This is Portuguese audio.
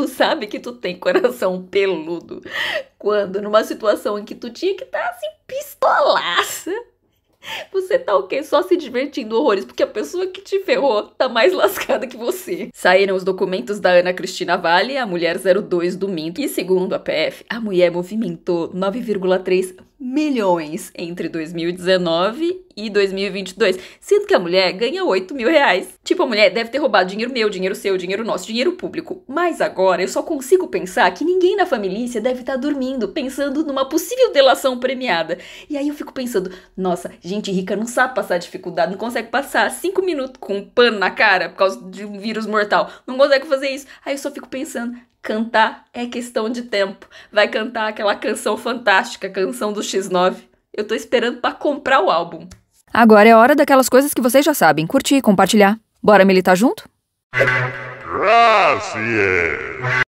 Tu sabe que tu tem coração peludo quando numa situação em que tu tinha que estar tá, assim pistolaça, você tá o quê? Só se divertindo horrores, porque a pessoa que te ferrou tá mais lascada que você. Saíram os documentos da Ana Cristina Vale, a mulher 02 do Minto, e segundo a PF, a mulher movimentou 9,3 milhões entre 2019 e 2022. Sendo que a mulher ganha 8 mil reais. Tipo, a mulher deve ter roubado dinheiro meu, dinheiro seu, dinheiro nosso, dinheiro público. Mas agora eu só consigo pensar que ninguém na família deve estar tá dormindo, pensando numa possível delação premiada. E aí eu fico pensando, nossa, gente rica não sabe passar dificuldade, não consegue passar 5 minutos com um pano na cara por causa de um vírus mortal. Não consegue fazer isso. Aí eu só fico pensando, cantar é questão de tempo. Vai cantar aquela canção fantástica, canção do X9. Eu tô esperando para comprar o álbum. Agora é hora daquelas coisas que vocês já sabem: curtir, compartilhar. Bora militar junto? Gracias.